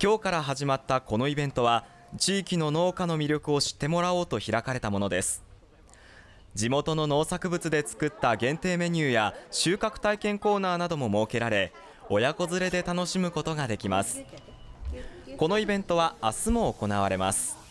今日から始まったこのイベントは地域の農家の魅力を知ってもらおうと開かれたものです地元の農作物で作った限定メニューや収穫体験コーナーなども設けられ親子連れで楽しむことができますこのイベントは明日も行われます